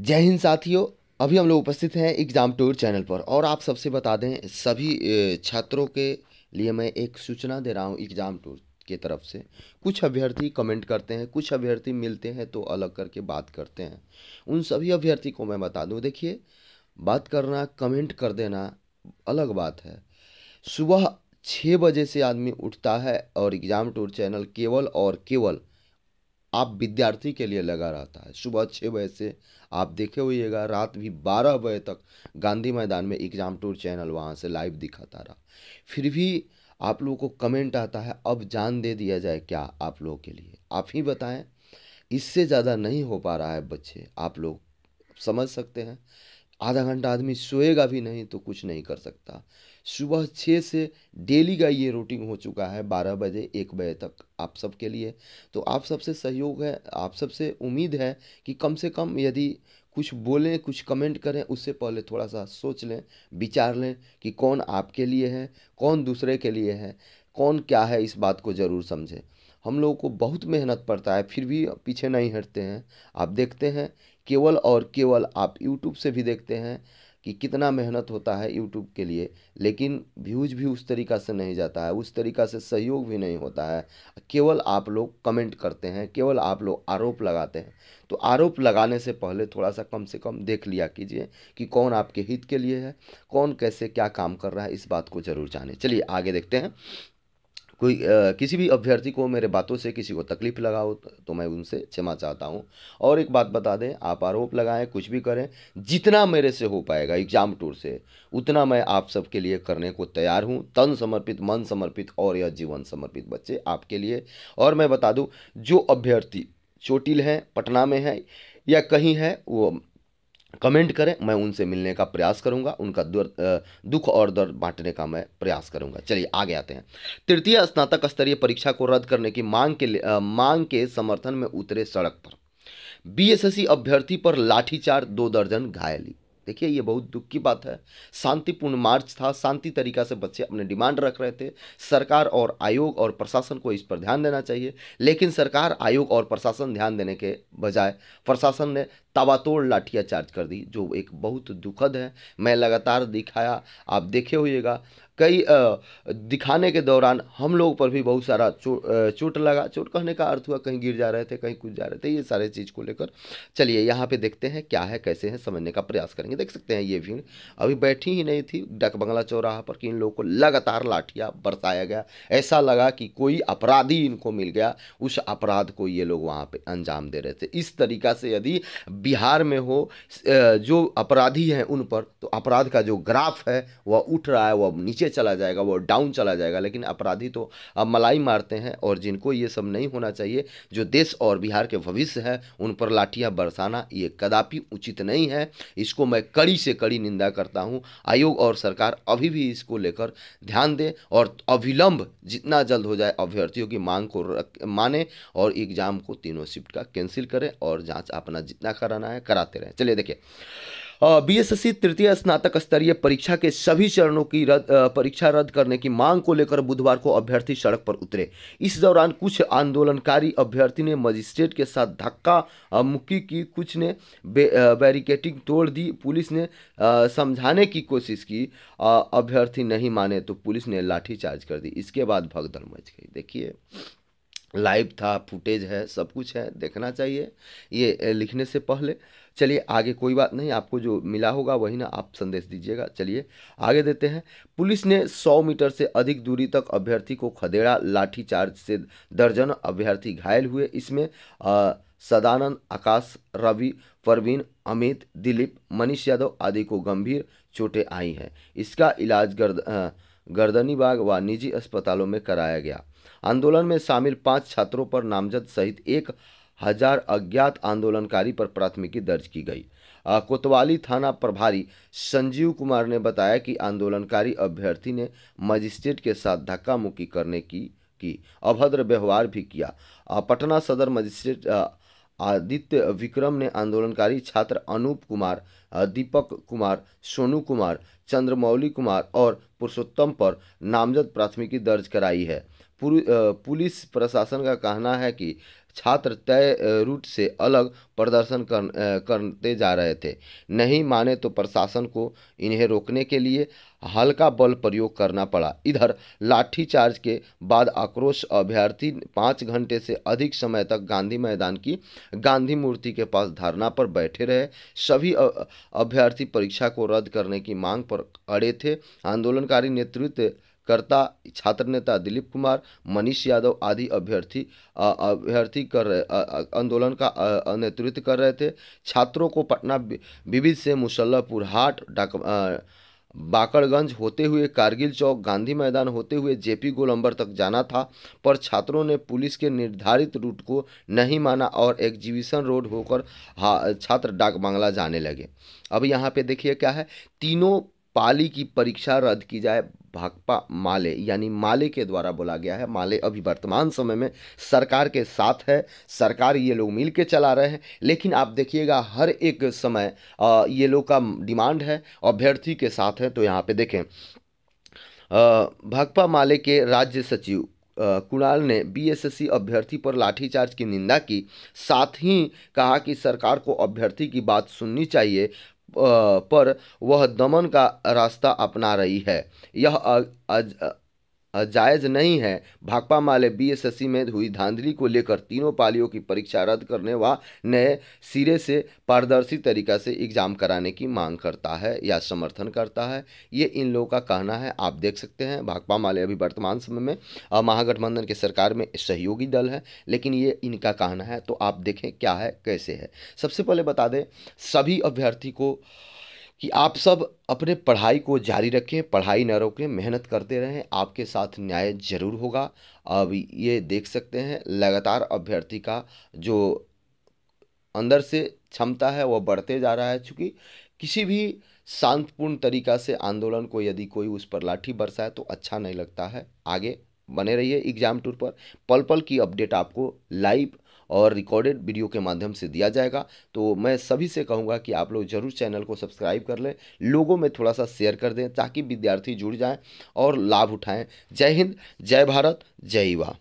जय हिंद साथियों अभी हम लोग उपस्थित हैं एग्ज़ाम टूर चैनल पर और आप सबसे बता दें सभी छात्रों के लिए मैं एक सूचना दे रहा हूँ एग्ज़ाम टूर के तरफ से कुछ अभ्यर्थी कमेंट करते हैं कुछ अभ्यर्थी मिलते हैं तो अलग करके बात करते हैं उन सभी अभ्यर्थी को मैं बता दूँ देखिए बात करना कमेंट कर देना अलग बात है सुबह छः बजे से आदमी उठता है और एग्ज़ाम टूर चैनल केवल और केवल आप विद्यार्थी के लिए लगा रहता है सुबह छः बजे से आप देखे होइएगा रात भी बारह बजे तक गांधी मैदान में एग्ज़ाम टूर चैनल वहाँ से लाइव दिखाता रहा फिर भी आप लोगों को कमेंट आता है अब जान दे दिया जाए क्या आप लोगों के लिए आप ही बताएं इससे ज़्यादा नहीं हो पा रहा है बच्चे आप लोग समझ सकते हैं आधा घंटा आदमी सोएगा भी नहीं तो कुछ नहीं कर सकता सुबह छः से डेली का ये रूटीन हो चुका है बारह बजे एक बजे तक आप सबके लिए तो आप सबसे सहयोग है आप सबसे उम्मीद है कि कम से कम यदि कुछ बोलें कुछ कमेंट करें उससे पहले थोड़ा सा सोच लें विचार लें कि कौन आपके लिए है कौन दूसरे के लिए है कौन क्या है इस बात को ज़रूर समझें हम लोगों को बहुत मेहनत पड़ता है फिर भी पीछे नहीं हटते हैं आप देखते हैं केवल और केवल आप यूट्यूब से भी देखते हैं कि कितना मेहनत होता है यूट्यूब के लिए लेकिन व्यूज भी उस तरीका से नहीं जाता है उस तरीका से सहयोग भी नहीं होता है केवल आप लोग कमेंट करते हैं केवल आप लोग आरोप लगाते हैं तो आरोप लगाने से पहले थोड़ा सा कम से कम देख लिया कीजिए कि कौन आपके हित के लिए है कौन कैसे क्या काम कर रहा है इस बात को ज़रूर जाने चलिए आगे देखते हैं कोई आ, किसी भी अभ्यर्थी को मेरे बातों से किसी को तकलीफ़ लगा हो तो मैं उनसे क्षमा चाहता हूँ और एक बात बता दें आप आरोप लगाएं कुछ भी करें जितना मेरे से हो पाएगा एग्ज़ाम टूर से उतना मैं आप सबके लिए करने को तैयार हूँ तन समर्पित मन समर्पित और यह जीवन समर्पित बच्चे आपके लिए और मैं बता दूँ जो अभ्यर्थी चोटिल हैं पटना में है या कहीं है वो कमेंट करें मैं उनसे मिलने का प्रयास करूंगा उनका दुख और दर्द बांटने का मैं प्रयास करूंगा चलिए आगे आते हैं तृतीय स्नातक स्तरीय परीक्षा को रद्द करने की मांग के आ, मांग के समर्थन में उतरे सड़क पर बीएसएससी अभ्यर्थी पर लाठीचार दो दर्जन घायल देखिए ये बहुत दुख की बात है शांतिपूर्ण मार्च था शांति तरीका से बच्चे अपने डिमांड रख रहे थे सरकार और आयोग और प्रशासन को इस पर ध्यान देना चाहिए लेकिन सरकार आयोग और प्रशासन ध्यान देने के बजाय प्रशासन ने तावातोड़ चार्ज कर दी जो एक बहुत दुखद है मैं लगातार दिखाया आप देखे होइएगा कई दिखाने के दौरान हम लोग पर भी बहुत सारा चोट लगा चोट कहने का अर्थ हुआ कहीं गिर जा रहे थे कहीं कुछ जा रहे थे ये सारे चीज़ को लेकर चलिए यहाँ पे देखते हैं क्या है कैसे है समझने का प्रयास करेंगे देख सकते हैं ये भीड़ अभी बैठी ही नहीं थी डक बंगला चौराहा पर कि इन लोगों को लगातार लाठिया बरसाया गया ऐसा लगा कि कोई अपराधी इनको मिल गया उस अपराध को ये लोग वहाँ पर अंजाम दे रहे थे इस तरीका से यदि बिहार में हो जो अपराधी हैं उन पर तो अपराध का जो ग्राफ है वह उठ रहा है वह नीचे चला जाएगा वह डाउन चला जाएगा लेकिन अपराधी तो अब मलाई मारते हैं और जिनको ये सब नहीं होना चाहिए जो देश और बिहार के भविष्य है उन पर लाठियाँ बरसाना ये कदापि उचित नहीं है इसको मैं कड़ी से कड़ी निंदा करता हूँ आयोग और सरकार अभी भी इसको लेकर ध्यान दे और अविलंब जितना जल्द हो जाए अभ्यर्थियों की मांग को रख माने और एग्जाम को तीनों शिफ्ट का कैंसिल करें और जांच अपना जितना कर कराना है कराते रहें चलिए देखिए बी एस तृतीय स्नातक स्तरीय परीक्षा के सभी चरणों की रद परीक्षा रद्द करने की मांग को लेकर बुधवार को अभ्यर्थी सड़क पर उतरे इस दौरान कुछ आंदोलनकारी अभ्यर्थी ने मजिस्ट्रेट के साथ धक्का मुक्की की कुछ ने बैरिकेटिंग तोड़ दी पुलिस ने समझाने की कोशिश की अभ्यर्थी नहीं माने तो पुलिस ने लाठीचार्ज कर दी इसके बाद भगदड़ मच गई देखिए लाइव था फुटेज है सब कुछ है देखना चाहिए ये लिखने से पहले चलिए आगे कोई बात नहीं आपको जो मिला होगा वही ना आप संदेश दीजिएगा चलिए आगे देते हैं पुलिस ने 100 मीटर से अधिक दूरी तक अभ्यर्थी को खदेड़ा लाठीचार्ज से दर्जन अभ्यर्थी घायल हुए इसमें आ, सदानंद आकाश रवि परवीन अमित दिलीप मनीष यादव आदि को गंभीर चोटें आई हैं इसका इलाज गर्द आ, गर्दनी बाग व निजी अस्पतालों में कराया गया आंदोलन में शामिल पांच छात्रों पर नामजद सहित एक हजार अज्ञात आंदोलनकारी पर प्राथमिकी दर्ज की गई कोतवाली थाना प्रभारी संजीव कुमार ने बताया कि आंदोलनकारी अभ्यर्थी ने मजिस्ट्रेट के साथ धक्का मुक्की करने की की अभद्र व्यवहार भी किया पटना सदर मजिस्ट्रेट आदित्य विक्रम ने आंदोलनकारी छात्र अनूप कुमार दीपक कुमार सोनू कुमार चंद्रमौली कुमार और पुरुषोत्तम पर नामजद प्राथमिकी दर्ज कराई है पुलिस प्रशासन का कहना है कि छात्र तय रूट से अलग प्रदर्शन कर, करते जा रहे थे नहीं माने तो प्रशासन को इन्हें रोकने के लिए हल्का बल प्रयोग करना पड़ा इधर लाठीचार्ज के बाद आक्रोश अभ्यर्थी पाँच घंटे से अधिक समय तक गांधी मैदान की गांधी मूर्ति के पास धरना पर बैठे रहे सभी अभ्यर्थी परीक्षा को रद्द करने की मांग पर पर अड़े थे आंदोलनकारी नेतृत्व करता छात्र नेता दिलीप कुमार मनीष यादव आदि अभ्यर्थी अभ्यर्थी कर रहे आंदोलन का नेतृत्व कर रहे थे छात्रों को पटना विविध से मुसल्लापुर हाट बाकड़गंज होते हुए कारगिल चौक गांधी मैदान होते हुए जेपी गोलंबर तक जाना था पर छात्रों ने पुलिस के निर्धारित रूट को नहीं माना और एग्जीबिशन रोड होकर छात्र डाक बांग्ला जाने लगे अब यहाँ पे देखिए क्या है तीनों पाली की परीक्षा रद्द की जाए भाकपा माले यानी माले के द्वारा बोला गया है माले अभी वर्तमान समय में सरकार के साथ है सरकार ये लोग मिल के चला रहे हैं लेकिन आप देखिएगा हर एक समय ये लोग का डिमांड है अभ्यर्थी के साथ है तो यहाँ पे देखें भाकपा माले के राज्य सचिव कुणाल ने बीएसएससी अभ्यर्थी पर लाठीचार्ज की निंदा की साथ ही कहा कि सरकार को अभ्यर्थी की बात सुननी चाहिए पर वह दमन का रास्ता अपना रही है यह जायज़ नहीं है भाकपा माले बीएसएससी में हुई धांधली को लेकर तीनों पालियों की परीक्षा रद्द करने व नए सिरे से पारदर्शी तरीका से एग्ज़ाम कराने की मांग करता है या समर्थन करता है ये इन लोगों का कहना है आप देख सकते हैं भाकपा माले अभी वर्तमान समय में महागठबंधन के सरकार में सहयोगी दल है लेकिन ये इनका कहना है तो आप देखें क्या है कैसे है सबसे पहले बता दें सभी अभ्यर्थी को कि आप सब अपने पढ़ाई को जारी रखें पढ़ाई न रोकें मेहनत करते रहें आपके साथ न्याय जरूर होगा अब ये देख सकते हैं लगातार अभ्यर्थी का जो अंदर से क्षमता है वह बढ़ते जा रहा है चूँकि किसी भी शांतपूर्ण तरीका से आंदोलन को यदि कोई उस पर लाठी बरसाए तो अच्छा नहीं लगता है आगे बने रहिए एग्जाम टूर पर पल पल की अपडेट आपको लाइव और रिकॉर्डेड वीडियो के माध्यम से दिया जाएगा तो मैं सभी से कहूँगा कि आप लोग जरूर चैनल को सब्सक्राइब कर लें लोगों में थोड़ा सा शेयर कर दें ताकि विद्यार्थी जुड़ जाएँ और लाभ उठाएँ जय हिंद जय भारत जय युवा